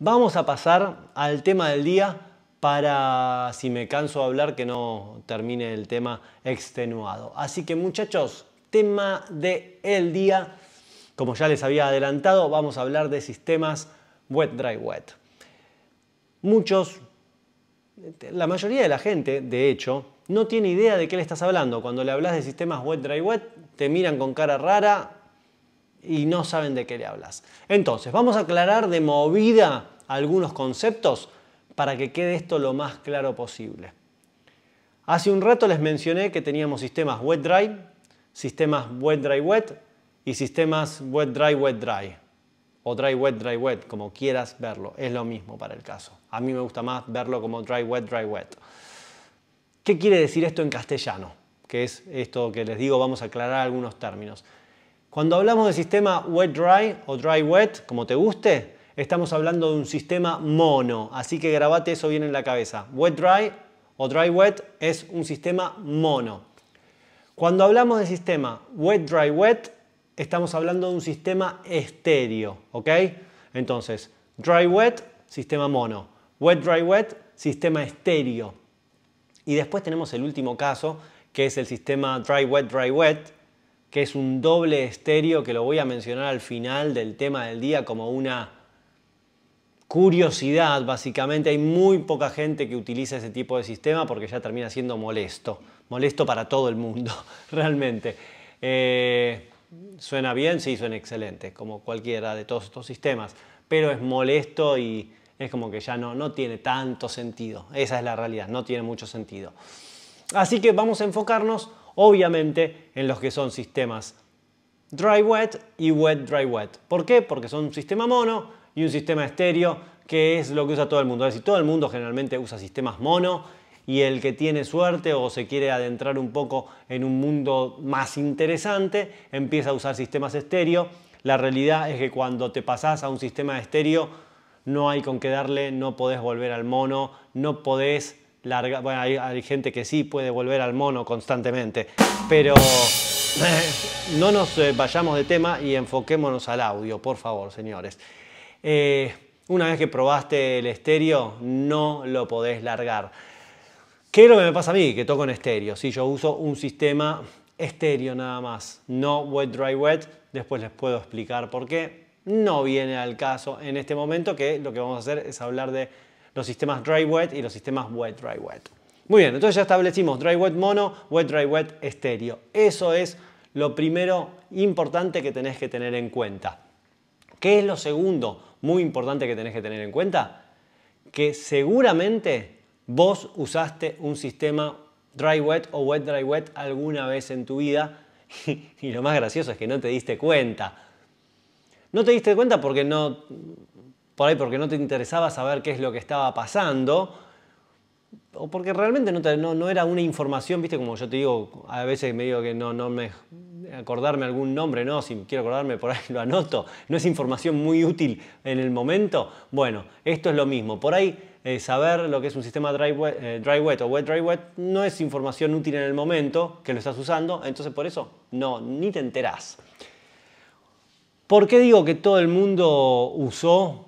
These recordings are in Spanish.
Vamos a pasar al tema del día para, si me canso de hablar, que no termine el tema extenuado. Así que muchachos, tema del el día, como ya les había adelantado, vamos a hablar de sistemas wet, dry, wet. Muchos, la mayoría de la gente, de hecho, no tiene idea de qué le estás hablando. Cuando le hablas de sistemas wet, dry, wet, te miran con cara rara, y no saben de qué le hablas. Entonces, vamos a aclarar de movida algunos conceptos para que quede esto lo más claro posible. Hace un rato les mencioné que teníamos sistemas wet dry, sistemas wet dry wet y sistemas wet dry wet dry o dry wet dry wet, como quieras verlo, es lo mismo para el caso. A mí me gusta más verlo como dry wet dry wet. ¿Qué quiere decir esto en castellano? Que es esto que les digo, vamos a aclarar algunos términos. Cuando hablamos de sistema wet-dry o dry-wet, como te guste, estamos hablando de un sistema mono, así que grabate eso bien en la cabeza. Wet-dry o dry-wet es un sistema mono. Cuando hablamos de sistema wet-dry-wet, estamos hablando de un sistema estéreo, Entonces, dry-wet, sistema mono. Wet-dry-wet, sistema estéreo. Y después tenemos el último caso, que es el sistema dry-wet-dry-wet, que es un doble estéreo que lo voy a mencionar al final del tema del día como una curiosidad, básicamente. Hay muy poca gente que utiliza ese tipo de sistema porque ya termina siendo molesto. Molesto para todo el mundo, realmente. Eh, suena bien, sí, suena excelente, como cualquiera de todos estos sistemas, pero es molesto y es como que ya no, no tiene tanto sentido. Esa es la realidad, no tiene mucho sentido. Así que vamos a enfocarnos obviamente en los que son sistemas dry wet y wet dry wet. ¿Por qué? Porque son un sistema mono y un sistema estéreo, que es lo que usa todo el mundo. Es decir, todo el mundo generalmente usa sistemas mono y el que tiene suerte o se quiere adentrar un poco en un mundo más interesante, empieza a usar sistemas estéreo. La realidad es que cuando te pasas a un sistema estéreo, no hay con qué darle, no podés volver al mono, no podés bueno, hay, gente que sí puede volver al mono constantemente, pero no nos eh, vayamos de tema y enfoquémonos al audio, por favor, señores. Eh, una vez que probaste el estéreo, no lo podés largar. ¿Qué es lo que me pasa a mí? Que toco en estéreo. Si yo uso un sistema estéreo nada más, no wet, dry, wet, después les puedo explicar por qué. No viene al caso en este momento que lo que vamos a hacer es hablar de los sistemas dry wet y los sistemas wet dry wet. Muy bien, entonces ya establecimos dry wet mono, wet dry wet estéreo. Eso es lo primero importante que tenés que tener en cuenta. ¿Qué es lo segundo muy importante que tenés que tener en cuenta? Que seguramente vos usaste un sistema dry wet o wet dry wet alguna vez en tu vida y lo más gracioso es que no te diste cuenta. No te diste cuenta porque no, por ahí porque no te interesaba saber qué es lo que estaba pasando, o porque realmente no, no, era una información, viste, como yo te digo, a veces me digo que no, no me acordarme algún nombre, no, si quiero acordarme por ahí lo anoto, no es información muy útil en el momento, bueno, esto es lo mismo, por ahí eh, saber lo que es un sistema dry wet, eh, dry wet, o wet dry wet no es información útil en el momento que lo estás usando, entonces por eso no, ni te enterás. ¿Por qué digo que todo el mundo usó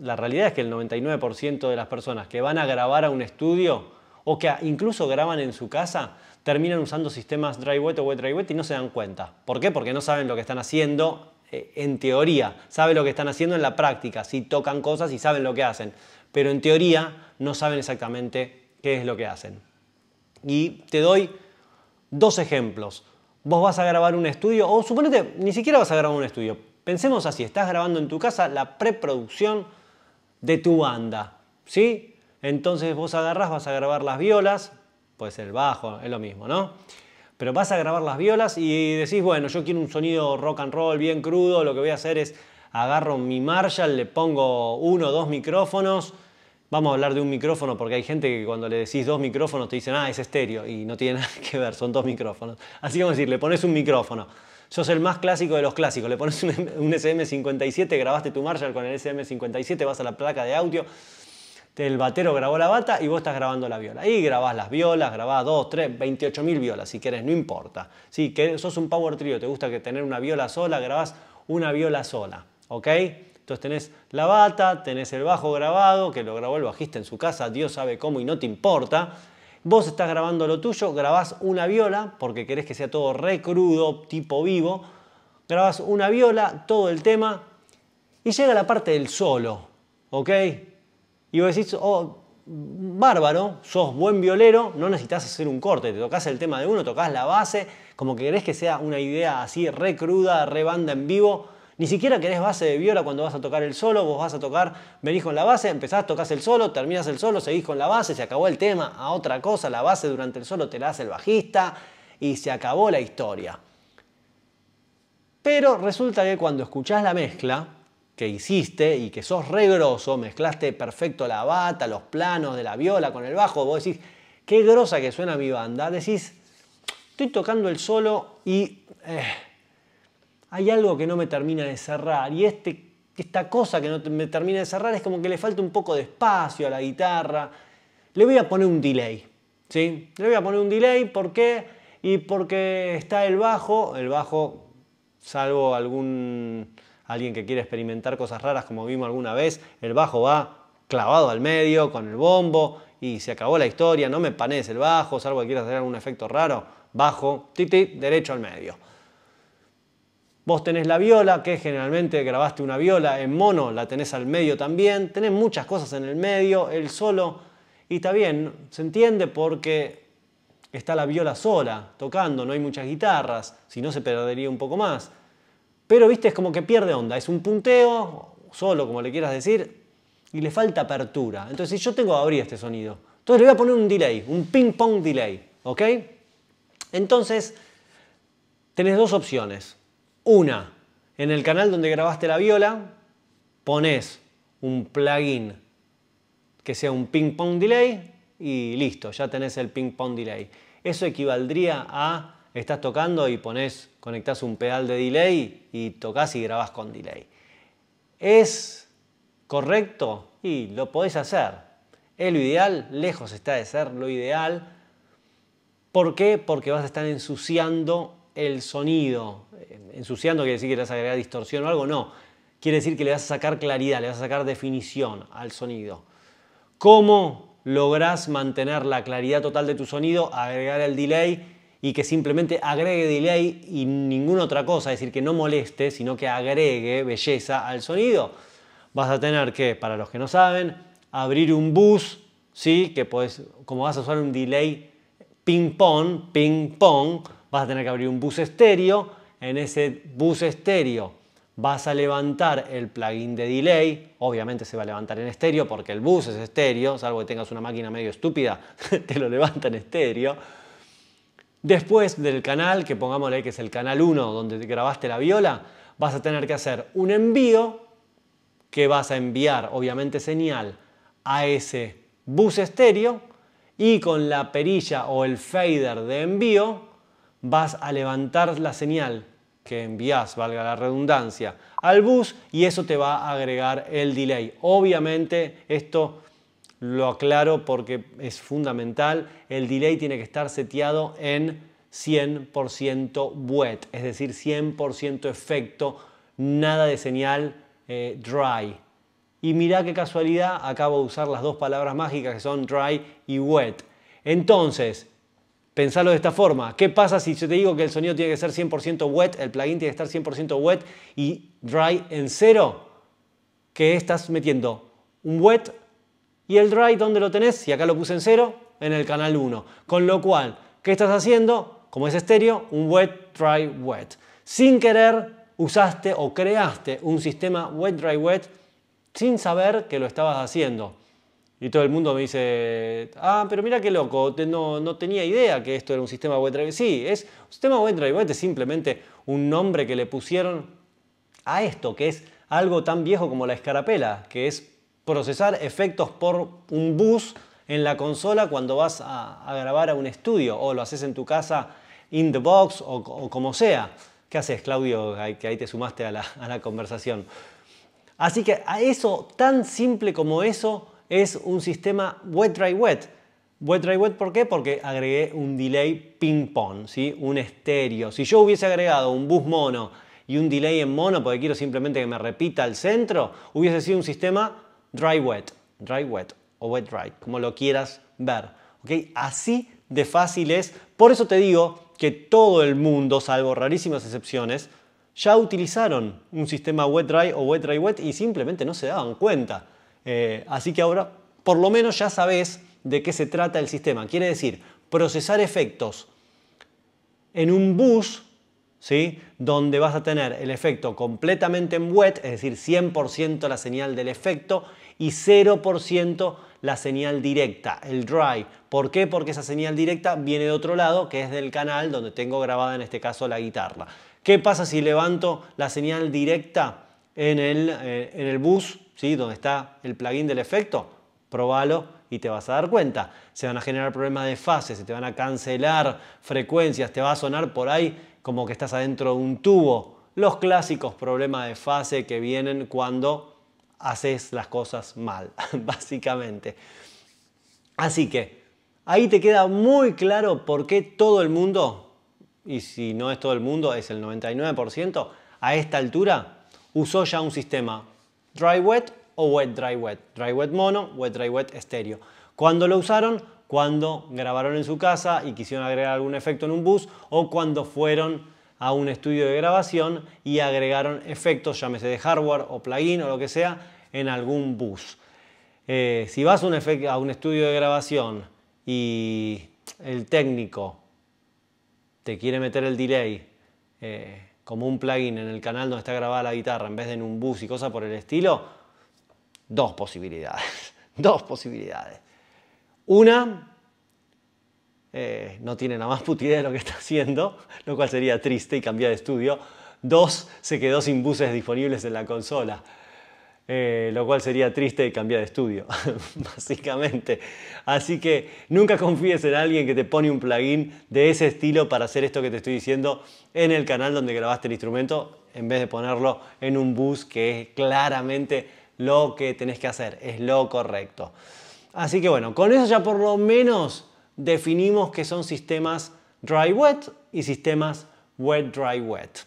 la realidad es que el 99% de las personas que van a grabar a un estudio o que incluso graban en su casa, terminan usando sistemas dry o wet dry y no se dan cuenta. ¿Por qué? Porque no saben lo que están haciendo eh, en teoría, saben lo que están haciendo en la práctica, si tocan cosas y saben lo que hacen, pero en teoría no saben exactamente qué es lo que hacen. Y te doy dos ejemplos. Vos vas a grabar un estudio, o suponete, ni siquiera vas a grabar un estudio. Pensemos así, estás grabando en tu casa la preproducción de tu banda, ¿sí? Entonces vos agarrás, vas a grabar las violas, puede ser el bajo, es lo mismo, ¿no? Pero vas a grabar las violas y decís, bueno, yo quiero un sonido rock and roll bien crudo, lo que voy a hacer es agarro mi Marshall, le pongo uno o dos micrófonos, Vamos a hablar de un micrófono porque hay gente que cuando le decís dos micrófonos te dicen, ah, es estéreo y no tiene nada que ver, son dos micrófonos. Así que vamos a decir, le pones un micrófono sos el más clásico de los clásicos. Le pones un, SM57, grabaste tu Marshall con el SM57, vas a la placa de audio, el batero grabó la bata y vos estás grabando la viola. Y grabás las violas, grabás 2, 3, 28 mil violas si querés, no importa. Si sos un power trio, te gusta que tener una viola sola, grabás una viola sola, ¿ok? Entonces tenés la bata, tenés el bajo grabado, que lo grabó el bajista en su casa, Dios sabe cómo y no te importa Vos estás grabando lo tuyo, grabás una viola, porque querés que sea todo re crudo, tipo vivo. Grabás una viola, todo el tema, y llega la parte del solo, ¿ok? Y vos decís, oh, bárbaro, sos buen violero, no necesitas hacer un corte, te tocas el tema de uno, tocas la base, como que querés que sea una idea así re cruda, re banda en vivo, ni siquiera querés base de viola cuando vas a tocar el solo, vos vas a tocar, venís con la base, empezás, tocas el solo, terminás el solo, seguís con la base, se acabó el tema, a otra cosa, la base durante el solo te la hace el bajista y se acabó la historia. Pero resulta que cuando escuchás la mezcla que hiciste y que sos re grosso, mezclaste perfecto la bata, los planos de la viola con el bajo, vos decís, qué grosa que suena mi banda, decís, estoy tocando el solo y... Eh, hay algo que no me termina de cerrar y este, esta cosa que no me termina de cerrar es como que le falta un poco de espacio a la guitarra. Le voy a poner un delay, ¿sí? Le voy a poner un delay, ¿por qué? Y porque está el bajo, el bajo, salvo algún alguien que quiera experimentar cosas raras como vimos alguna vez, el bajo va clavado al medio con el bombo y se acabó la historia, no me panes el bajo, salvo que quieras hacer algún efecto raro, bajo, titi, derecho al medio. Vos tenés la viola, que generalmente grabaste una viola en mono, la tenés al medio también, tenés muchas cosas en el medio, el solo, y está bien, se entiende porque está la viola sola, tocando, no hay muchas guitarras, si no se perdería un poco más. Pero viste, es como que pierde onda, es un punteo, solo como le quieras decir, y le falta apertura. Entonces, si yo tengo que abrir este sonido, entonces le voy a poner un delay, un ping-pong delay, ¿ok? Entonces, tenés dos opciones. Una, en el canal donde grabaste la viola, pones un plugin que sea un ping pong delay y listo, ya tenés el ping pong delay. Eso equivaldría a estás tocando y pones, conectás un pedal de delay y tocas y grabás con delay. ¿Es correcto? Y lo podés hacer. Es lo ideal, lejos está de ser lo ideal. ¿Por qué? Porque vas a estar ensuciando el sonido. Ensuciando quiere decir que le vas a agregar distorsión o algo, no. Quiere decir que le vas a sacar claridad, le vas a sacar definición al sonido. ¿Cómo logras mantener la claridad total de tu sonido, agregar el delay y que simplemente agregue delay y ninguna otra cosa, es decir, que no moleste, sino que agregue belleza al sonido? Vas a tener que, para los que no saben, abrir un bus, ¿sí? que podés, como vas a usar un delay ping-pong, ping-pong, vas a tener que abrir un bus estéreo. En ese bus estéreo vas a levantar el plugin de delay. Obviamente se va a levantar en estéreo porque el bus es estéreo, salvo que tengas una máquina medio estúpida, te lo levanta en estéreo. Después del canal, que pongámosle que es el canal 1 donde grabaste la viola, vas a tener que hacer un envío que vas a enviar, obviamente, señal a ese bus estéreo y con la perilla o el fader de envío vas a levantar la señal que envías, valga la redundancia, al bus y eso te va a agregar el delay. Obviamente esto lo aclaro porque es fundamental, el delay tiene que estar seteado en 100% wet, es decir, 100% efecto, nada de señal eh, dry. Y mirá qué casualidad, acabo de usar las dos palabras mágicas que son dry y wet. Entonces, Pensalo de esta forma. ¿Qué pasa si yo te digo que el sonido tiene que ser 100% wet, el plugin tiene que estar 100% wet y dry en cero? Que estás metiendo un wet y el dry, ¿dónde lo tenés? Si acá lo puse en cero, en el canal 1. Con lo cual, ¿qué estás haciendo? Como es estéreo, un wet, dry, wet. Sin querer, usaste o creaste un sistema wet, dry, wet sin saber que lo estabas haciendo. Y todo el mundo me dice, ah, pero mira qué loco, no, tenía idea que esto era un sistema WebDriver. Sí, es un sistema WebDriver, es simplemente un nombre que le pusieron a esto, que es algo tan viejo como la escarapela, que es procesar efectos por un bus en la consola cuando vas a, grabar a un estudio o lo haces en tu casa in the box o, como sea. ¿Qué haces, Claudio? Que ahí te sumaste a la conversación. Así que a eso, tan simple como eso, es un sistema wet dry wet. Wet dry wet, ¿por qué? Porque agregué un delay ping-pong, un estéreo. Si yo hubiese agregado un bus mono y un delay en mono, porque quiero simplemente que me repita al centro, hubiese sido un sistema dry wet, dry wet o wet dry, como lo quieras ver. Así de fácil es. Por eso te digo que todo el mundo, salvo rarísimas excepciones, ya utilizaron un sistema wet dry o wet dry wet y simplemente no se daban cuenta. Eh, así que ahora por lo menos ya sabes de qué se trata el sistema. Quiere decir, procesar efectos en un bus, ¿sí? donde vas a tener el efecto completamente en wet, es decir, 100% la señal del efecto y 0% la señal directa, el dry. ¿Por qué? Porque esa señal directa viene de otro lado, que es del canal donde tengo grabada en este caso la guitarra. ¿Qué pasa si levanto la señal directa en el eh, bus ¿sí? donde está el plugin del efecto, probalo y te vas a dar cuenta. Se van a generar problemas de fase, se te van a cancelar frecuencias, te va a sonar por ahí como que estás adentro de un tubo. Los clásicos problemas de fase que vienen cuando haces las cosas mal, básicamente. Así que ahí te queda muy claro por qué todo el mundo, y si no es todo el mundo, es el 99%, a esta altura usó ya un sistema dry wet o wet dry wet. Dry wet mono, wet dry wet estéreo. ¿Cuándo lo usaron? Cuando grabaron en su casa y quisieron agregar algún efecto en un bus o cuando fueron a un estudio de grabación y agregaron efectos, llámese de hardware o plugin o lo que sea, en algún bus. Eh, si vas a un, estudio de grabación y el técnico te quiere meter el delay, eh, como un plugin en el canal donde está grabada la guitarra en vez de en un bus y cosas por el estilo, dos posibilidades. dos posibilidades. Una, eh, no tiene nada más putidez de lo que está haciendo, lo cual sería triste y cambiar de estudio. Dos, se quedó sin buses disponibles en la consola. Eh, lo cual sería triste cambiar de estudio, básicamente. Así que nunca confíes en alguien que te pone un plugin de ese estilo para hacer esto que te estoy diciendo en el canal donde grabaste el instrumento, en vez de ponerlo en un bus que es claramente lo que tenés que hacer, es lo correcto. Así que bueno, con eso ya por lo menos definimos que son sistemas dry wet y sistemas wet dry wet.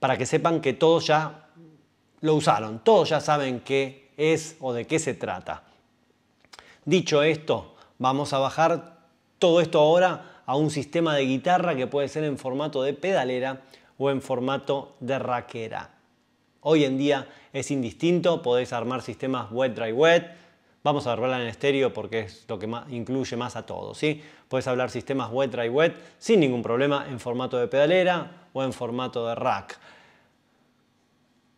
Para que sepan que todo ya lo usaron. Todos ya saben qué es o de qué se trata. Dicho esto, vamos a bajar todo esto ahora a un sistema de guitarra que puede ser en formato de pedalera o en formato de raquera. Hoy en día es indistinto, podéis armar sistemas wet, dry, wet. Vamos a armarla en estéreo porque es lo que incluye más a todos. ¿sí? Podés hablar sistemas wet, dry, wet sin ningún problema en formato de pedalera o en formato de rack.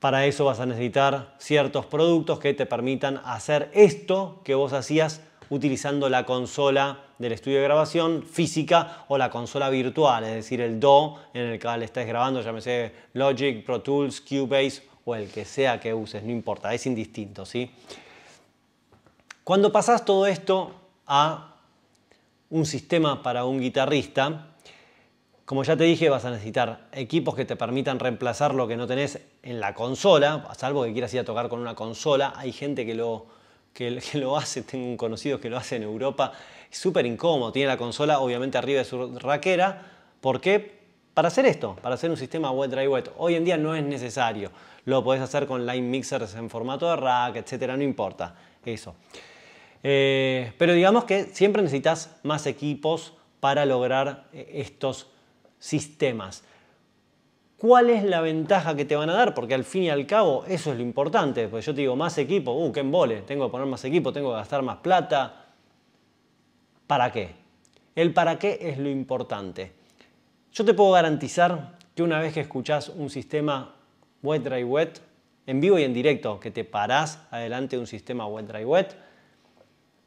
Para eso vas a necesitar ciertos productos que te permitan hacer esto que vos hacías utilizando la consola del estudio de grabación física o la consola virtual, es decir, el DO en el cual estés grabando, llámese Logic, Pro Tools, Cubase o el que sea que uses, no importa, es indistinto, ¿sí? Cuando pasas todo esto a un sistema para un guitarrista, como ya te dije, vas a necesitar equipos que te permitan reemplazar lo que no tenés en la consola, a salvo que quieras ir a tocar con una consola. Hay gente que lo, lo hace, tengo un conocido que lo hace en Europa. Es súper incómodo, tiene la consola obviamente arriba de su raquera. ¿Por qué? Para hacer esto, para hacer un sistema wet dry wet. Hoy en día no es necesario. Lo podés hacer con line mixers en formato de rack, etcétera, no importa eso. Eh, pero digamos que siempre necesitas más equipos para lograr eh, estos sistemas. ¿Cuál es la ventaja que te van a dar? Porque al fin y al cabo eso es lo importante. Pues yo te digo, más equipo, uh, qué embole, tengo que poner más equipo, tengo que gastar más plata. ¿Para qué? El para qué es lo importante. Yo te puedo garantizar que una vez que escuchás un sistema wet, dry, wet, en vivo y en directo, que te parás adelante de un sistema wet, dry, wet,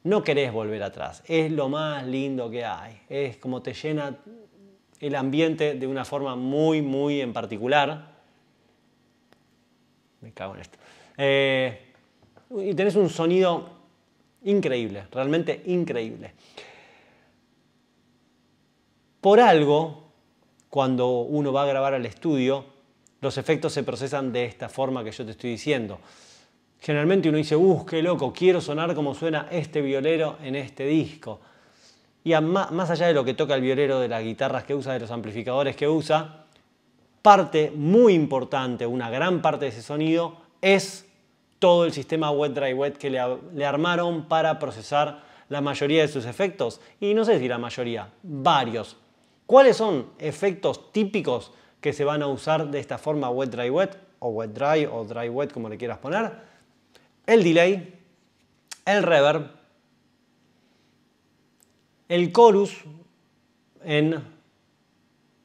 no querés volver atrás. Es lo más lindo que hay. Es como te llena el ambiente de una forma muy, muy en particular. Me cago en esto. Eh, y tenés un sonido increíble, realmente increíble. Por algo, cuando uno va a grabar al estudio, los efectos se procesan de esta forma que yo te estoy diciendo. Generalmente uno dice, uh, qué loco, quiero sonar como suena este violero en este disco y más allá de lo que toca el violero, de las guitarras que usa, de los amplificadores que usa, parte muy importante, una gran parte de ese sonido es todo el sistema wet dry wet que le, le armaron para procesar la mayoría de sus efectos y no sé si la mayoría, varios. ¿Cuáles son efectos típicos que se van a usar de esta forma wet dry wet o wet dry o dry wet como le quieras poner? El delay, el reverb, el chorus en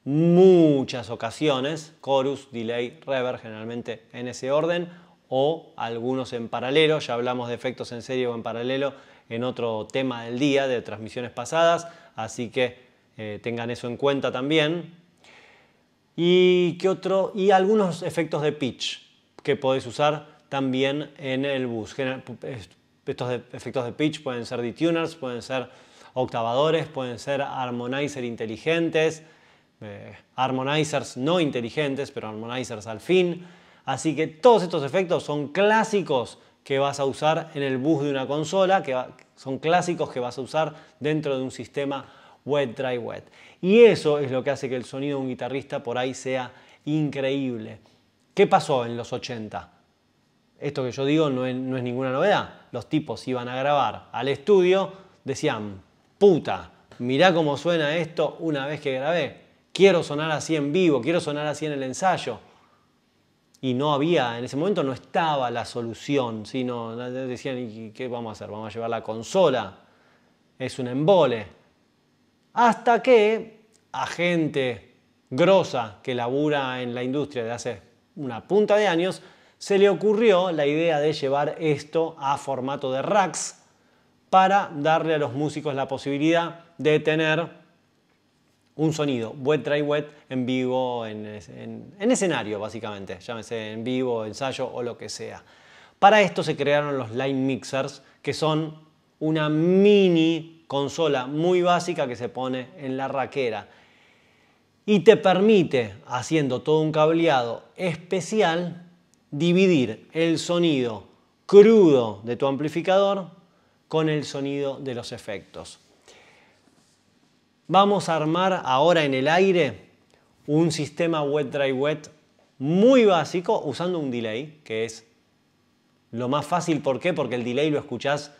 muchas ocasiones, chorus, delay, reverb, generalmente en ese orden, o algunos en paralelo, ya hablamos de efectos en serie o en paralelo en otro tema del día de transmisiones pasadas, así que eh, tengan eso en cuenta también. Y, otro? y algunos efectos de pitch que podéis usar también en el bus. Estos efectos de pitch pueden ser detuners, pueden ser octavadores, pueden ser harmonizer inteligentes, eh, harmonizers no inteligentes, pero harmonizers al fin. Así que todos estos efectos son clásicos que vas a usar en el bus de una consola, que son clásicos que vas a usar dentro de un sistema wet, dry, wet. Y eso es lo que hace que el sonido de un guitarrista por ahí sea increíble. ¿Qué pasó en los 80? Esto que yo digo no es ninguna novedad. Los tipos iban a grabar al estudio, decían, puta, mirá cómo suena esto una vez que grabé. Quiero sonar así en vivo, quiero sonar así en el ensayo. Y no había, en ese momento no estaba la solución, sino decían, qué vamos a hacer? Vamos a llevar la consola, es un embole. Hasta que a gente grosa que labura en la industria de hace una punta de años, se le ocurrió la idea de llevar esto a formato de racks para darle a los músicos la posibilidad de tener un sonido, wet dry wet, en vivo, en, en escenario básicamente, llámese en vivo, ensayo o lo que sea. Para esto se crearon los Line Mixers, que son una mini consola muy básica que se pone en la raquera y te permite, haciendo todo un cableado especial, dividir el sonido crudo de tu amplificador con el sonido de los efectos. Vamos a armar ahora en el aire un sistema wet dry wet muy básico usando un delay, que es lo más fácil. ¿Por qué? Porque el delay lo escuchás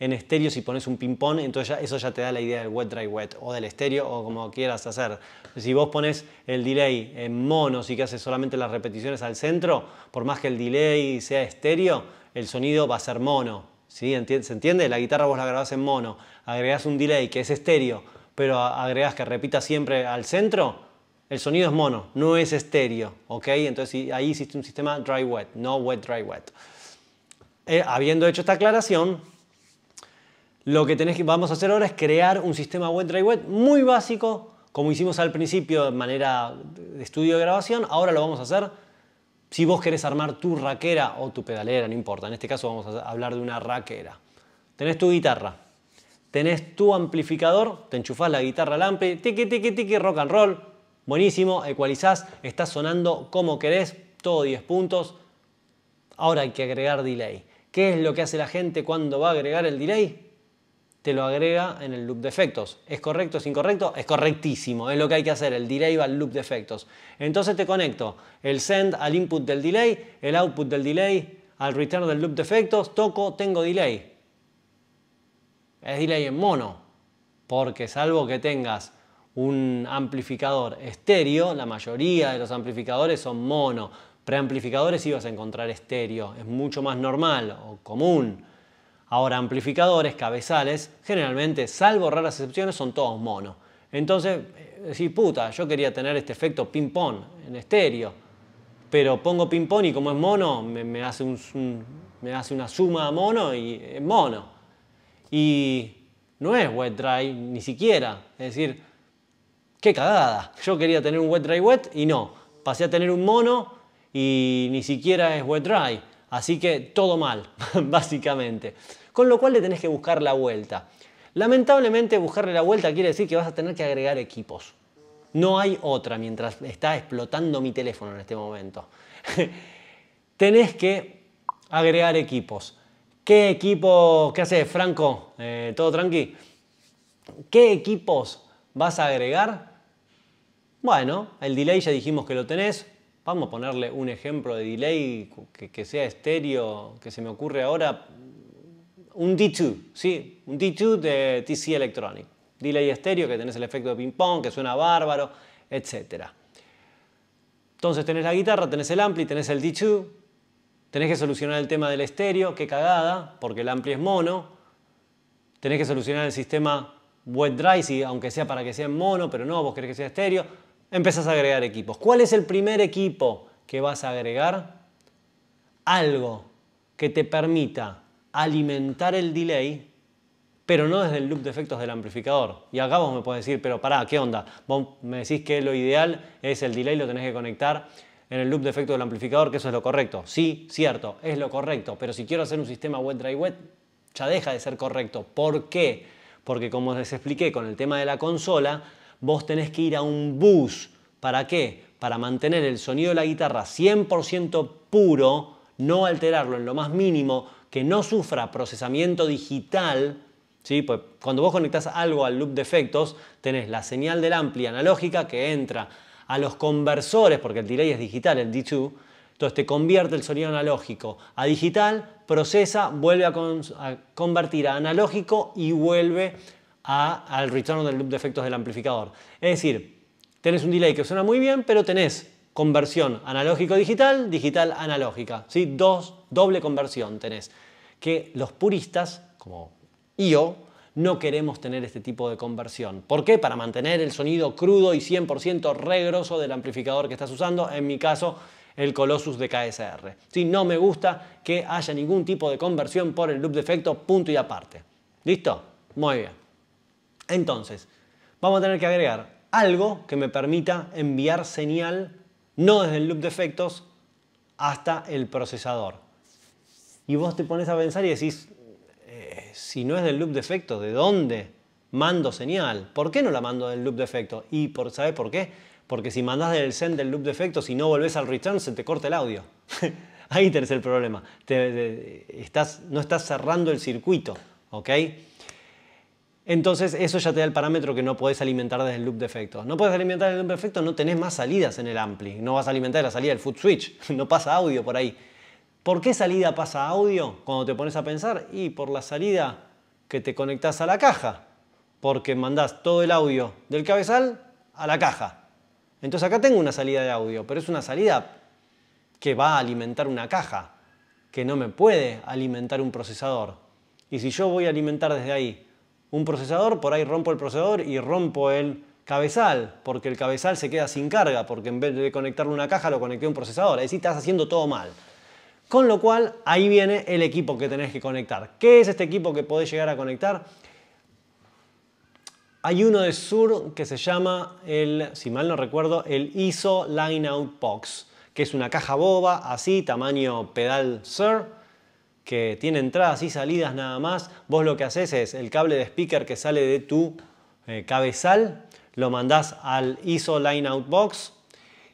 en estéreo si pones un ping-pong, entonces eso ya te da la idea del wet dry wet o del estéreo o como quieras hacer. Si vos pones el delay en mono, si que haces solamente las repeticiones al centro, por más que el delay sea estéreo, el sonido va a ser mono. ¿Se entiende? La guitarra vos la grabás en mono, agregás un delay que es estéreo, pero agregás que repita siempre al centro, el sonido es mono, no es estéreo, Entonces ahí hiciste un sistema dry wet, no wet dry wet. Eh, habiendo hecho esta aclaración, lo que tenés que, vamos a hacer ahora es crear un sistema wet dry wet muy básico, como hicimos al principio de manera de estudio de grabación, ahora lo vamos a hacer si vos querés armar tu raquera o tu pedalera, no importa, en este caso vamos a hablar de una raquera. Tenés tu guitarra, tenés tu amplificador, te enchufás la guitarra al ampli, tiki tiki tiki rock and roll, buenísimo, ecualizás, estás sonando como querés, todo 10 puntos. Ahora hay que agregar delay. ¿Qué es lo que hace la gente cuando va a agregar el delay? te lo agrega en el loop de efectos. ¿Es correcto? ¿Es incorrecto? Es correctísimo. Es lo que hay que hacer. El delay va al loop de efectos. Entonces te conecto el send al input del delay, el output del delay, al return del loop de efectos, toco, tengo delay. Es delay en mono. Porque salvo que tengas un amplificador estéreo, la mayoría de los amplificadores son mono. Preamplificadores ibas a encontrar estéreo. Es mucho más normal o común. Ahora, amplificadores, cabezales, generalmente, salvo raras excepciones, son todos mono. Entonces, eh, decís, puta, yo quería tener este efecto ping-pong en estéreo, pero pongo ping-pong y como es mono, me, hace un, me hace una suma mono y es mono. Y no es wet dry ni siquiera. Es decir, qué cagada. Yo quería tener un wet dry wet y no. Pasé a tener un mono y ni siquiera es wet dry. Así que todo mal, básicamente con lo cual le tenés que buscar la vuelta. Lamentablemente buscarle la vuelta quiere decir que vas a tener que agregar equipos. No hay otra mientras está explotando mi teléfono en este momento. tenés que agregar equipos. ¿Qué equipo, qué haces, Franco? Eh, ¿Todo tranqui? ¿Qué equipos vas a agregar? Bueno, el delay ya dijimos que lo tenés. Vamos a ponerle un ejemplo de delay que, que sea estéreo, que se me ocurre ahora un D2, ¿sí? Un D2 de TC Electronic. Delay estéreo, que tenés el efecto de ping-pong, que suena bárbaro, etc. Entonces tenés la guitarra, tenés el ampli, tenés el D2, tenés que solucionar el tema del estéreo, qué cagada, porque el ampli es mono, tenés que solucionar el sistema wet dry, aunque sea para que sea mono, pero no, vos querés que sea estéreo, empezás a agregar equipos. ¿Cuál es el primer equipo que vas a agregar? Algo que te permita alimentar el delay, pero no desde el loop de efectos del amplificador. Y acá vos me podés decir, pero pará, ¿qué onda? Vos me decís que lo ideal es el delay, lo tenés que conectar en el loop de efectos del amplificador, que eso es lo correcto. Sí, cierto, es lo correcto, pero si quiero hacer un sistema wet dry wet, ya deja de ser correcto. ¿Por qué? Porque como les expliqué con el tema de la consola, vos tenés que ir a un bus. ¿Para qué? Para mantener el sonido de la guitarra 100% puro, no alterarlo en lo más mínimo, que no sufra procesamiento digital, ¿sí? pues cuando vos conectás algo al loop de efectos, tenés la señal del ampli analógica que entra a los conversores, porque el delay es digital, el D2, entonces te convierte el sonido analógico a digital, procesa, vuelve a, convertir a analógico y vuelve al retorno del loop de efectos del amplificador. Es decir, tenés un delay que suena muy bien, pero tenés conversión analógico-digital, digital analógica. ¿sí? Dos, doble conversión tenés. Que los puristas, como yo no queremos tener este tipo de conversión. ¿Por qué? Para mantener el sonido crudo y 100% regroso del amplificador que estás usando, en mi caso el Colossus de KSR. ¿Sí? No me gusta que haya ningún tipo de conversión por el loop de efecto, punto y aparte. ¿Listo? Muy bien. Entonces, vamos a tener que agregar algo que me permita enviar señal no desde el loop de efectos hasta el procesador. Y vos te pones a pensar y decís, eh, si no es del loop de efectos, ¿de dónde mando señal? ¿Por qué no la mando del loop de efectos? ¿Y por, sabes por qué? Porque si mandás del send del loop de efectos y no volvés al return, se te corta el audio. Ahí tenés el problema. estás, no estás cerrando el circuito, ¿ok? Entonces eso ya te da el parámetro que no podés alimentar desde el loop de efecto. No podés alimentar desde el loop de efecto, no tenés más salidas en el ampli. No vas a alimentar la salida del foot switch, no pasa audio por ahí. ¿Por qué salida pasa audio cuando te pones a pensar? Y por la salida que te conectás a la caja. Porque mandás todo el audio del cabezal a la caja. Entonces acá tengo una salida de audio, pero es una salida que va a alimentar una caja, que no me puede alimentar un procesador. Y si yo voy a alimentar desde ahí un procesador, por ahí rompo el procesador y rompo el cabezal, porque el cabezal se queda sin carga, porque en vez de conectarle una caja lo conecté a un procesador, es decir, estás haciendo todo mal. Con lo cual, ahí viene el equipo que tenés que conectar. ¿Qué es este equipo que podés llegar a conectar? Hay uno de Sur que se llama el, si mal no recuerdo, el ISO Line Out Box, que es una caja boba, así, tamaño pedal Sur, que tiene entradas y salidas nada más, vos lo que haces es el cable de speaker que sale de tu eh, cabezal, lo mandás al ISO Line Out Box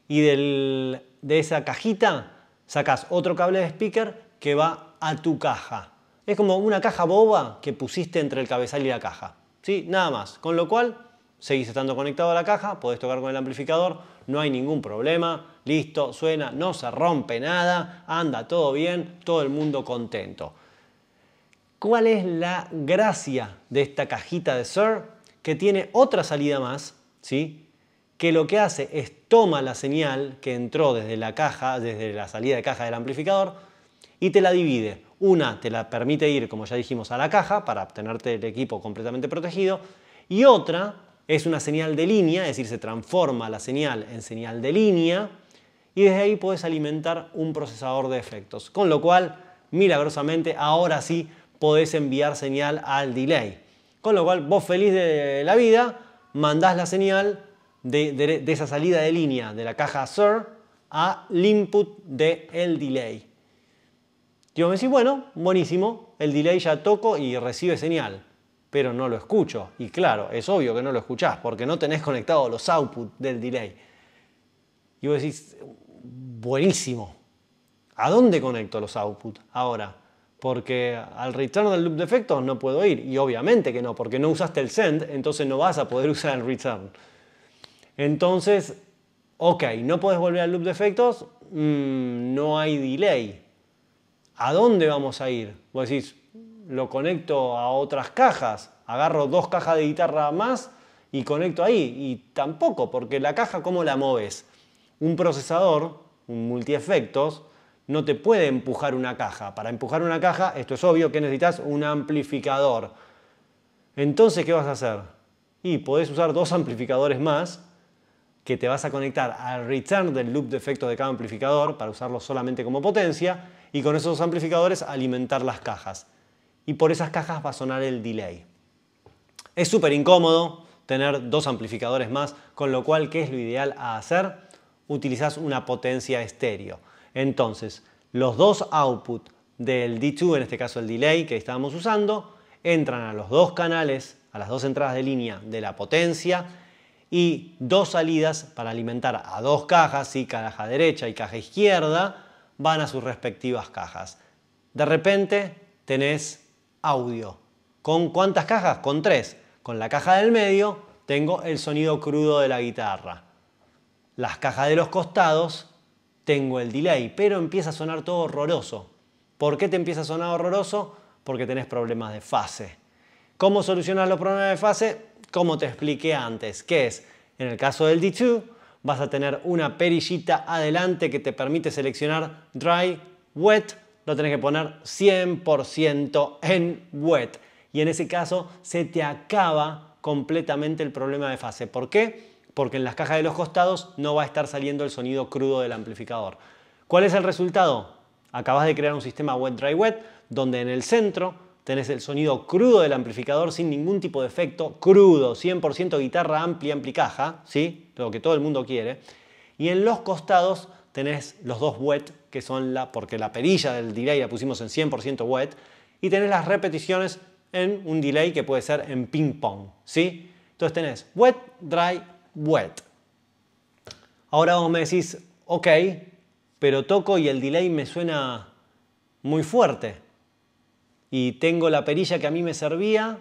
y de esa cajita sacas otro cable de speaker que va a tu caja. Es como una caja boba que pusiste entre el cabezal y la caja. ¿sí? Nada más. Con lo cual, seguís estando conectado a la caja, podés tocar con el amplificador, no hay ningún problema, listo, suena, no se rompe nada, anda todo bien, todo el mundo contento. ¿Cuál es la gracia de esta cajita de Sir? Que tiene otra salida más, ¿sí? que lo que hace es toma la señal que entró desde la caja, desde la salida de caja del amplificador, y te la divide. Una te la permite ir, como ya dijimos, a la caja para obtenerte el equipo completamente protegido, y otra es una señal de línea, es decir, se transforma la señal en señal de línea y desde ahí puedes alimentar un procesador de efectos. Con lo cual, milagrosamente, ahora sí podés enviar señal al delay. Con lo cual, vos feliz de la vida, mandás la señal de, esa salida de línea de la caja SIR al input del el delay. Y vos me decís, bueno, buenísimo, el delay ya toco y recibe señal pero no lo escucho. Y claro, es obvio que no lo escuchás porque no tenés conectado los outputs del delay. Y vos decís, buenísimo. ¿A dónde conecto los outputs ahora? Porque al return del loop de efectos no puedo ir. Y obviamente que no, porque no usaste el send, entonces no vas a poder usar el return. Entonces, ok, no podés volver al loop de efectos, mm, no hay delay. ¿A dónde vamos a ir? Vos decís, lo conecto a otras cajas, agarro dos cajas de guitarra más y conecto ahí. Y tampoco, porque la caja, ¿cómo la mueves? Un procesador, un multi-efectos, no te puede empujar una caja. Para empujar una caja, esto es obvio, que necesitas un amplificador. Entonces, ¿qué vas a hacer? Y podés usar dos amplificadores más que te vas a conectar al return del loop de efectos de cada amplificador para usarlo solamente como potencia y con esos amplificadores alimentar las cajas y por esas cajas va a sonar el delay. Es súper incómodo tener dos amplificadores más, con lo cual, ¿qué es lo ideal a hacer? Utilizás una potencia estéreo. Entonces, los dos output del D2, en este caso el delay que estábamos usando, entran a los dos canales, a las dos entradas de línea de la potencia y dos salidas para alimentar a dos cajas, y caja derecha y caja izquierda, van a sus respectivas cajas. De repente tenés audio. ¿Con cuántas cajas? Con tres. Con la caja del medio tengo el sonido crudo de la guitarra. Las cajas de los costados tengo el delay, pero empieza a sonar todo horroroso. ¿Por qué te empieza a sonar horroroso? Porque tenés problemas de fase. ¿Cómo solucionar los problemas de fase? Como te expliqué antes, que es, en el caso del D2, vas a tener una perillita adelante que te permite seleccionar dry, wet lo tenés que poner 100% en wet. Y en ese caso se te acaba completamente el problema de fase. ¿Por qué? Porque en las cajas de los costados no va a estar saliendo el sonido crudo del amplificador. ¿Cuál es el resultado? Acabas de crear un sistema wet dry wet donde en el centro tenés el sonido crudo del amplificador sin ningún tipo de efecto, crudo, 100% guitarra amplia, ampli caja, ¿sí? lo que todo el mundo quiere. Y en los costados tenés los dos wet, que son la, porque la perilla del delay la pusimos en 100% wet, y tenés las repeticiones en un delay que puede ser en ping-pong, ¿sí? Entonces tenés wet, dry, wet. Ahora vos me decís, ok, pero toco y el delay me suena muy fuerte. Y tengo la perilla que a mí me servía,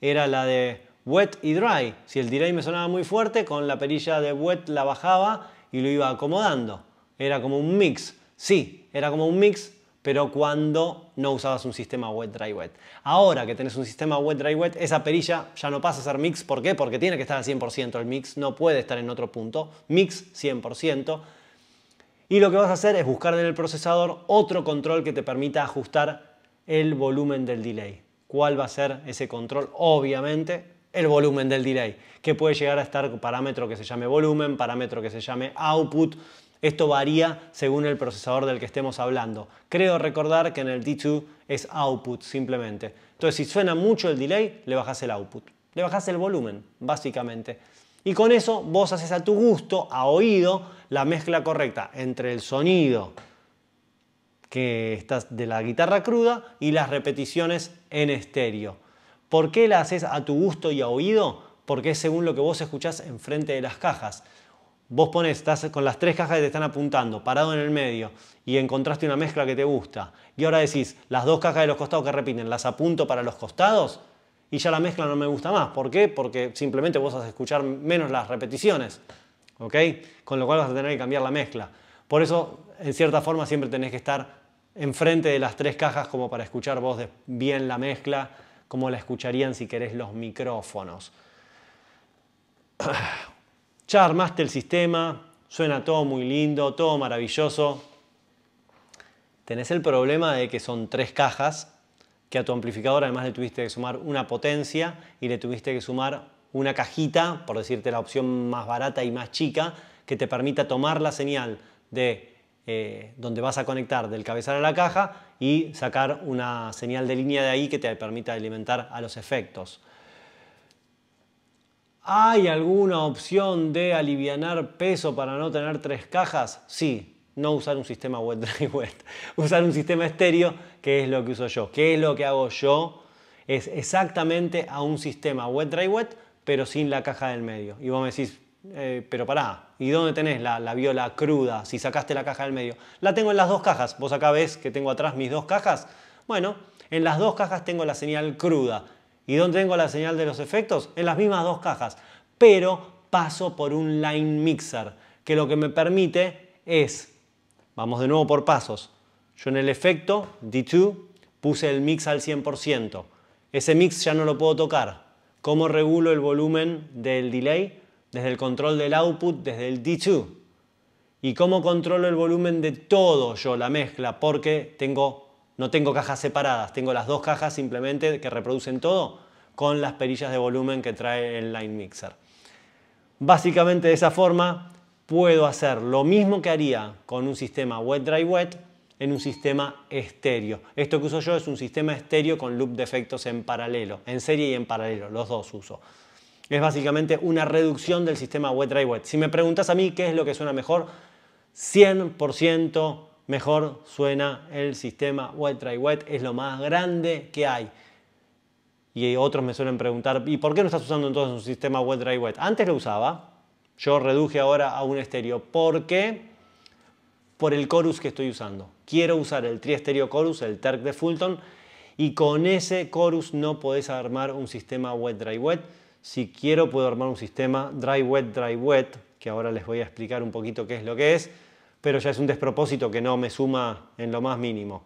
era la de wet y dry. Si el delay me sonaba muy fuerte, con la perilla de wet la bajaba y lo iba acomodando. Era como un mix. Sí, era como un mix, pero cuando no usabas un sistema wet dry wet. Ahora que tenés un sistema wet dry wet, esa perilla ya no pasa a ser mix. ¿Por qué? Porque tiene que estar al 100% el mix, no puede estar en otro punto. Mix 100%. Y lo que vas a hacer es buscar en el procesador otro control que te permita ajustar el volumen del delay. ¿Cuál va a ser ese control? Obviamente el volumen del delay, que puede llegar a estar parámetro que se llame volumen, parámetro que se llame output, esto varía según el procesador del que estemos hablando. Creo recordar que en el d 2 es output simplemente. Entonces si suena mucho el delay, le bajas el output. Le bajas el volumen, básicamente. Y con eso vos haces a tu gusto, a oído, la mezcla correcta entre el sonido que estás de la guitarra cruda y las repeticiones en estéreo. ¿Por qué la haces a tu gusto y a oído? Porque es según lo que vos escuchás enfrente de las cajas vos pones, estás con las tres cajas que te están apuntando, parado en el medio, y encontraste una mezcla que te gusta, y ahora decís, las dos cajas de los costados que repiten, las apunto para los costados, y ya la mezcla no me gusta más. ¿Por qué? Porque simplemente vos vas a escuchar menos las repeticiones, ¿ok? Con lo cual vas a tener que cambiar la mezcla. Por eso, en cierta forma, siempre tenés que estar enfrente de las tres cajas como para escuchar vos bien la mezcla, como la escucharían si querés los micrófonos. Ya armaste el sistema, suena todo muy lindo, todo maravilloso. Tenés el problema de que son tres cajas, que a tu amplificador además le tuviste que sumar una potencia y le tuviste que sumar una cajita, por decirte la opción más barata y más chica, que te permita tomar la señal de eh, donde vas a conectar del cabezal a la caja y sacar una señal de línea de ahí que te permita alimentar a los efectos. ¿Hay alguna opción de aliviar peso para no tener tres cajas? Sí, no usar un sistema wet dry wet, usar un sistema estéreo, que es lo que uso yo. ¿Qué es lo que hago yo? Es exactamente a un sistema wet dry wet, pero sin la caja del medio. Y vos me decís, eh, pero pará, ¿y dónde tenés la, la, viola cruda si sacaste la caja del medio? La tengo en las dos cajas. Vos acá ves que tengo atrás mis dos cajas. Bueno, en las dos cajas tengo la señal cruda. ¿Y dónde tengo la señal de los efectos? En las mismas dos cajas, pero paso por un line mixer, que lo que me permite es, vamos de nuevo por pasos, yo en el efecto D2 puse el mix al 100%, ese mix ya no lo puedo tocar. ¿Cómo regulo el volumen del delay? Desde el control del output, desde el D2. ¿Y cómo controlo el volumen de todo yo, la mezcla? Porque tengo no tengo cajas separadas, tengo las dos cajas simplemente que reproducen todo con las perillas de volumen que trae el Line Mixer. Básicamente de esa forma puedo hacer lo mismo que haría con un sistema wet dry wet en un sistema estéreo. Esto que uso yo es un sistema estéreo con loop de efectos en paralelo, en serie y en paralelo, los dos uso. Es básicamente una reducción del sistema wet dry wet. Si me preguntas a mí qué es lo que suena mejor, 100% mejor suena el sistema Wet Dry Wet, es lo más grande que hay. Y otros me suelen preguntar, ¿y por qué no estás usando entonces un sistema Wet Dry Wet? Antes lo usaba, yo reduje ahora a un estéreo. ¿Por qué? Por el chorus que estoy usando. Quiero usar el triestereo chorus, el TERC de Fulton, y con ese chorus no podés armar un sistema Wet Dry Wet. Si quiero puedo armar un sistema Dry Wet Dry Wet, que ahora les voy a explicar un poquito qué es lo que es pero ya es un despropósito que no me suma en lo más mínimo.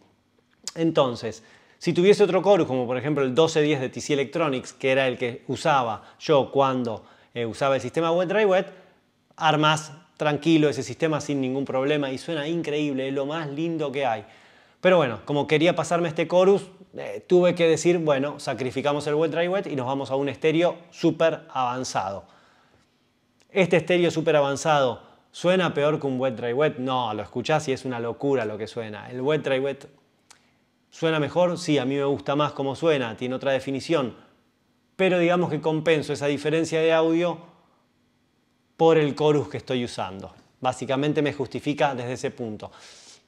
Entonces, si tuviese otro chorus, como por ejemplo el 1210 de TC Electronics, que era el que usaba yo cuando eh, usaba el sistema Wet Dry Wet, armas tranquilo ese sistema sin ningún problema y suena increíble, es lo más lindo que hay. Pero bueno, como quería pasarme este chorus, eh, tuve que decir, bueno, sacrificamos el Wet Dry Wet y nos vamos a un estéreo súper avanzado. Este estéreo súper avanzado ¿Suena peor que un wet dry wet? No, lo escuchás y es una locura lo que suena. El wet dry wet suena mejor, sí, a mí me gusta más cómo suena, tiene otra definición, pero digamos que compenso esa diferencia de audio por el chorus que estoy usando. Básicamente me justifica desde ese punto.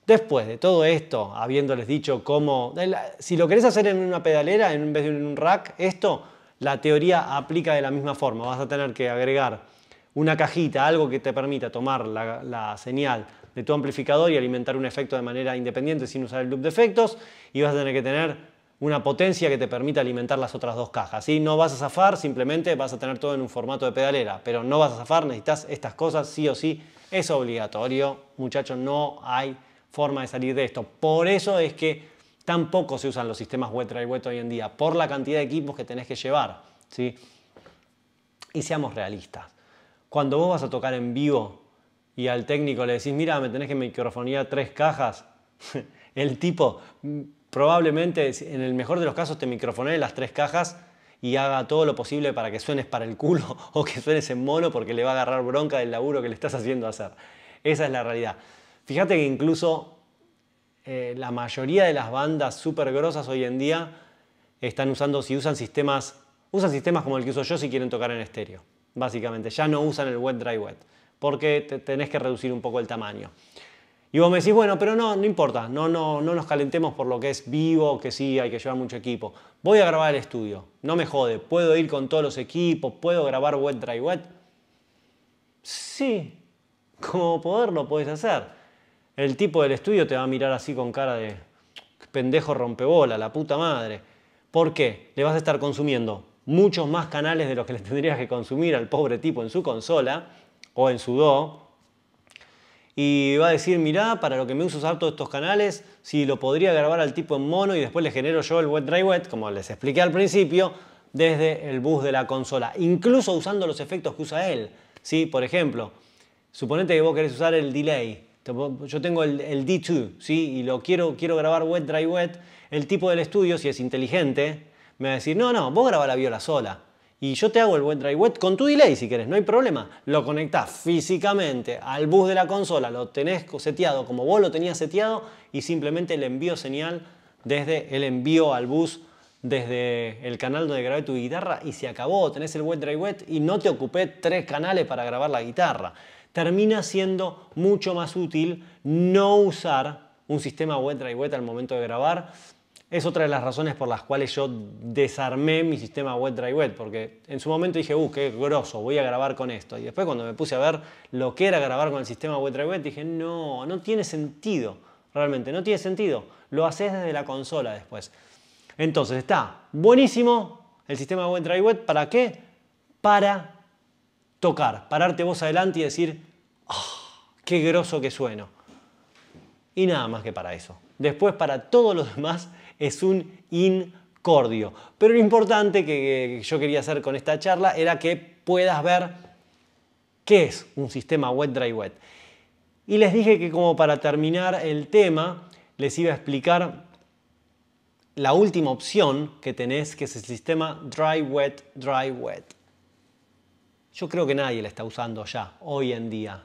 Después de todo esto, habiéndoles dicho cómo, si lo querés hacer en una pedalera en vez de en un rack, esto, la teoría aplica de la misma forma. Vas a tener que agregar una cajita, algo que te permita tomar la, señal de tu amplificador y alimentar un efecto de manera independiente sin usar el loop de efectos y vas a tener que tener una potencia que te permita alimentar las otras dos cajas. No vas a zafar, simplemente vas a tener todo en un formato de pedalera, pero no vas a zafar, necesitas estas cosas sí o sí, es obligatorio, muchachos, no hay forma de salir de esto. Por eso es que tampoco se usan los sistemas wet wet hoy en día, por la cantidad de equipos que tenés que llevar. ¿sí? Y seamos realistas. Cuando vos vas a tocar en vivo y al técnico le decís, mira, me tenés que microfonía tres cajas, el tipo mm, probablemente, en el mejor de los casos, te microfonee las tres cajas y haga todo lo posible para que suenes para el culo o que suenes en mono porque le va a agarrar bronca del laburo que le estás haciendo hacer. Esa es la realidad. Fíjate que incluso eh, la mayoría de las bandas súper grosas hoy en día están usando, si usan sistemas, usan sistemas como el que uso yo si quieren tocar en estéreo básicamente. Ya no usan el wet dry wet, porque tenés que reducir un poco el tamaño. Y vos me decís, bueno, pero no, no importa, no, no, no nos calentemos por lo que es vivo, que sí, hay que llevar mucho equipo. Voy a grabar el estudio, no me jode, puedo ir con todos los equipos, puedo grabar wet, dry, wet. Sí, como poder lo podés hacer. El tipo del estudio te va a mirar así con cara de pendejo rompebola, la puta madre. ¿Por qué? Le vas a estar consumiendo muchos más canales de los que le tendrías que consumir al pobre tipo en su consola o en su DO. Y va a decir, mirá, para lo que me uso usar todos estos canales, si lo podría grabar al tipo en mono y después le genero yo el wet dry wet, como les expliqué al principio, desde el bus de la consola, incluso usando los efectos que usa él. ¿sí? Por ejemplo, suponete que vos querés usar el delay. Yo tengo el, D2 ¿sí? y lo quiero, quiero grabar wet, dry, wet. El tipo del estudio, si es inteligente, me va a decir, no, no, vos grabá la viola sola. Y yo te hago el buen dry wet con tu delay si querés, no hay problema. Lo conectás físicamente al bus de la consola, lo tenés seteado como vos lo tenías seteado y simplemente le envío señal desde el envío al bus desde el canal donde grabé tu guitarra y se acabó, tenés el wet dry wet y no te ocupé tres canales para grabar la guitarra. Termina siendo mucho más útil no usar un sistema wet dry wet al momento de grabar es otra de las razones por las cuales yo desarmé mi sistema web dry wet, porque en su momento dije, uh, qué grosso, voy a grabar con esto. Y después cuando me puse a ver lo que era grabar con el sistema web dry wet, dije, no, no tiene sentido, realmente, no tiene sentido. Lo haces desde la consola después. Entonces está buenísimo el sistema web dry wet, ¿para qué? Para tocar, pararte vos adelante y decir, oh, qué groso que sueno y nada más que para eso. Después para todos los demás es un incordio. Pero lo importante que yo quería hacer con esta charla era que puedas ver qué es un sistema wet dry wet. Y les dije que como para terminar el tema les iba a explicar la última opción que tenés que es el sistema dry wet dry wet. Yo creo que nadie la está usando ya, hoy en día.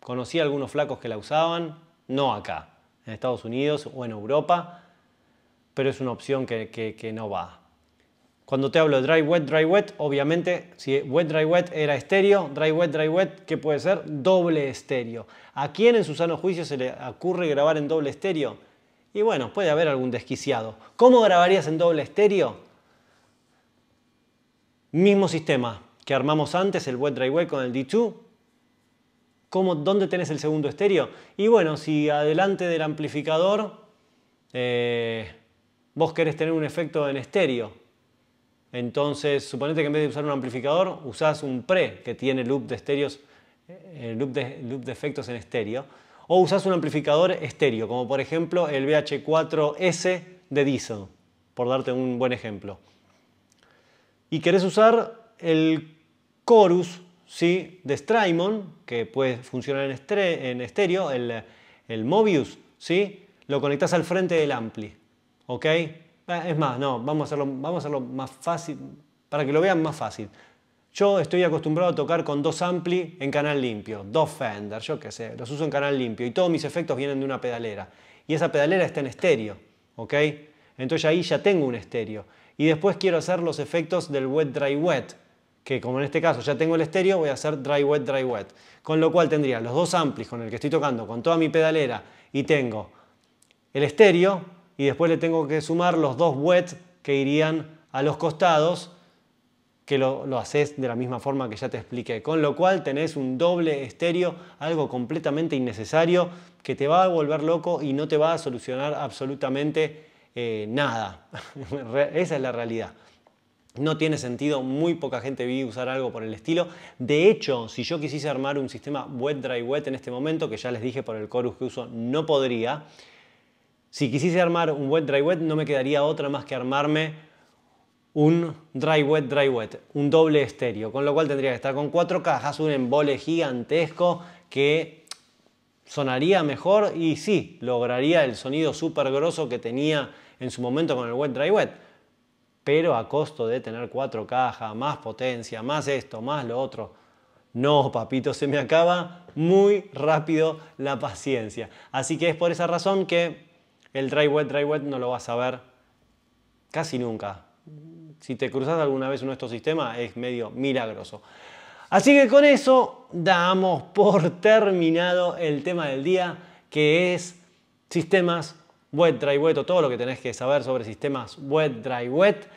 Conocí a algunos flacos que la usaban, no acá, en Estados Unidos o en Europa, pero es una opción que, no va. Cuando te hablo de dry wet, dry wet, obviamente si wet, dry wet era estéreo, dry wet, dry wet, ¿qué puede ser? Doble estéreo. ¿A quién en su sano juicio se le ocurre grabar en doble estéreo? Y bueno, puede haber algún desquiciado. ¿Cómo grabarías en doble estéreo? Mismo sistema que armamos antes, el wet, dry wet con el D2, cómo, dónde tenés el segundo estéreo. Y bueno, si adelante del amplificador eh, vos querés tener un efecto en estéreo, entonces suponete que en vez de usar un amplificador usás un pre que tiene loop de estéreos, eh, loop, de, loop de efectos en estéreo, o usás un amplificador estéreo, como por ejemplo el VH4S de Diesel, por darte un buen ejemplo. Y querés usar el chorus ¿sí? de Strymon, que puede funcionar en, estéreo, el, el, Mobius, ¿sí? lo conectas al frente del ampli. ¿ok? Ah, es más, no, vamos a, hacerlo, vamos a hacerlo más fácil, para que lo vean más fácil. Yo estoy acostumbrado a tocar con dos ampli en canal limpio, dos Fender, yo qué sé, los uso en canal limpio y todos mis efectos vienen de una pedalera. Y esa pedalera está en estéreo, ¿ok? Entonces ahí ya tengo un estéreo. Y después quiero hacer los efectos del wet dry wet, que como en este caso ya tengo el estéreo, voy a hacer dry wet, dry wet. Con lo cual tendría los dos amplis con el que estoy tocando, con toda mi pedalera, y tengo el estéreo, y después le tengo que sumar los dos wet que irían a los costados, que lo, haces de la misma forma que ya te expliqué. Con lo cual tenés un doble estéreo, algo completamente innecesario, que te va a volver loco y no te va a solucionar absolutamente eh, nada. Esa es la realidad. No tiene sentido, muy poca gente vi usar algo por el estilo. De hecho, si yo quisiese armar un sistema wet, dry, wet en este momento, que ya les dije por el Chorus que uso, no podría. Si quisiese armar un wet, dry, wet, no me quedaría otra más que armarme un dry, wet, dry, wet, un doble estéreo. Con lo cual tendría que estar con cuatro cajas, un embole gigantesco que sonaría mejor y sí, lograría el sonido súper grosso que tenía en su momento con el wet, dry, wet pero a costo de tener cuatro cajas, más potencia, más esto, más lo otro. No, papito, se me acaba muy rápido la paciencia. Así que es por esa razón que el dry wet, dry no lo vas a ver casi nunca. Si te cruzas alguna vez uno de estos sistemas es medio milagroso. Así que con eso damos por terminado el tema del día que es sistemas wet, dry, wet o todo lo que tenés que saber sobre sistemas wet, dry, wet.